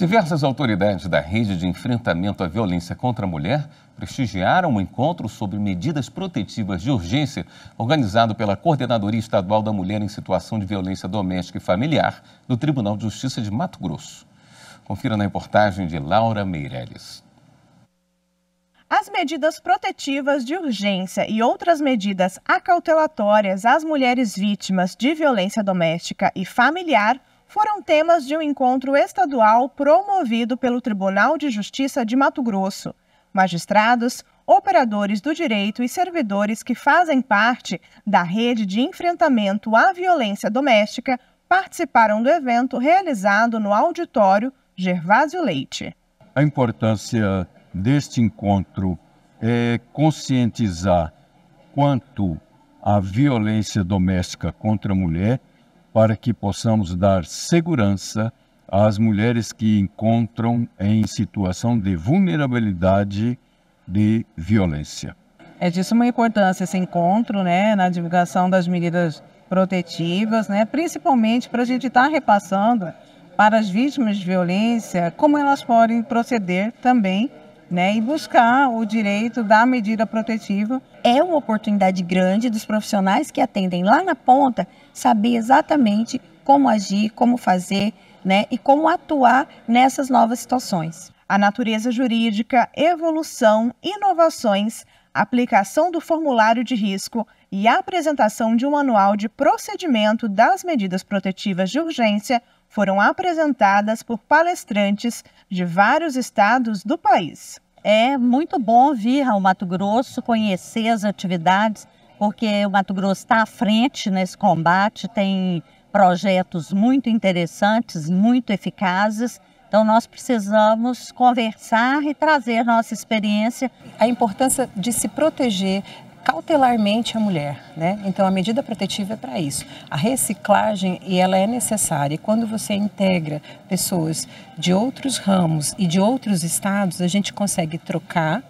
Diversas autoridades da rede de enfrentamento à violência contra a mulher prestigiaram um encontro sobre medidas protetivas de urgência organizado pela Coordenadoria Estadual da Mulher em Situação de Violência Doméstica e Familiar do Tribunal de Justiça de Mato Grosso. Confira na reportagem de Laura Meireles. As medidas protetivas de urgência e outras medidas acautelatórias às mulheres vítimas de violência doméstica e familiar foram temas de um encontro estadual promovido pelo Tribunal de Justiça de Mato Grosso. Magistrados, operadores do direito e servidores que fazem parte da rede de enfrentamento à violência doméstica participaram do evento realizado no auditório Gervásio Leite. A importância deste encontro é conscientizar quanto à violência doméstica contra a mulher para que possamos dar segurança às mulheres que encontram em situação de vulnerabilidade de violência. É de suma importância esse encontro, né, na divulgação das medidas protetivas, né, principalmente para a gente estar tá repassando para as vítimas de violência como elas podem proceder também né, e buscar o direito da medida protetiva. É uma oportunidade grande dos profissionais que atendem lá na ponta saber exatamente como agir, como fazer né, e como atuar nessas novas situações. A natureza jurídica, evolução, inovações, aplicação do formulário de risco e a apresentação de um manual de procedimento das medidas protetivas de urgência foram apresentadas por palestrantes de vários estados do país. É muito bom vir ao Mato Grosso, conhecer as atividades, porque o Mato Grosso está à frente nesse combate, tem projetos muito interessantes, muito eficazes. Então, nós precisamos conversar e trazer nossa experiência. A importância de se proteger, cautelarmente a mulher, né? Então a medida protetiva é para isso. A reciclagem e ela é necessária. E quando você integra pessoas de outros ramos e de outros estados, a gente consegue trocar,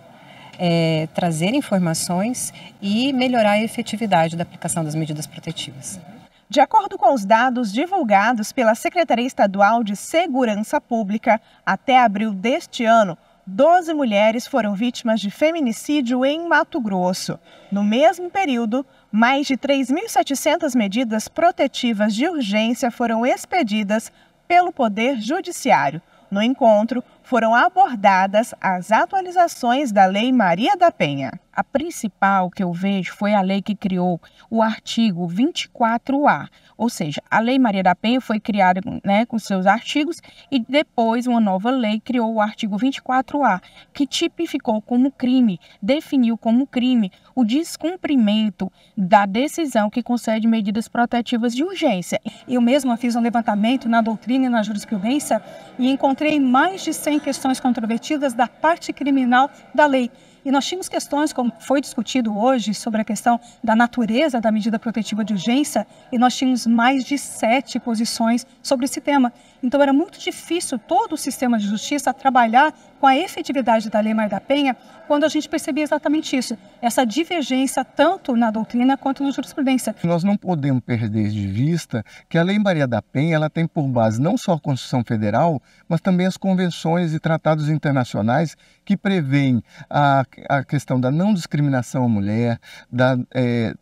é, trazer informações e melhorar a efetividade da aplicação das medidas protetivas. De acordo com os dados divulgados pela Secretaria Estadual de Segurança Pública, até abril deste ano, 12 mulheres foram vítimas de feminicídio em Mato Grosso. No mesmo período, mais de 3.700 medidas protetivas de urgência foram expedidas pelo Poder Judiciário. No encontro, foram abordadas as atualizações da Lei Maria da Penha. A principal que eu vejo foi a lei que criou o artigo 24A, ou seja, a Lei Maria da Penha foi criada né, com seus artigos e depois uma nova lei criou o artigo 24A, que tipificou como crime, definiu como crime o descumprimento da decisão que concede medidas protetivas de urgência. Eu mesma fiz um levantamento na doutrina e na jurisprudência e encontrei mais de 100 questões controvertidas da parte criminal da lei, e nós tínhamos questões, como foi discutido hoje, sobre a questão da natureza da medida protetiva de urgência, e nós tínhamos mais de sete posições sobre esse tema. Então era muito difícil todo o sistema de justiça trabalhar com a efetividade da Lei Maria da Penha quando a gente percebia exatamente isso, essa divergência tanto na doutrina quanto na jurisprudência. Nós não podemos perder de vista que a Lei Maria da Penha ela tem por base não só a Constituição Federal, mas também as convenções e tratados internacionais que prevêem a a questão da não discriminação à mulher, da, é,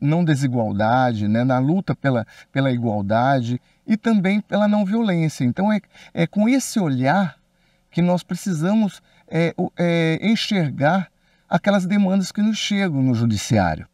não desigualdade, né, na luta pela, pela igualdade e também pela não violência. Então, é, é com esse olhar que nós precisamos é, é, enxergar aquelas demandas que nos chegam no judiciário.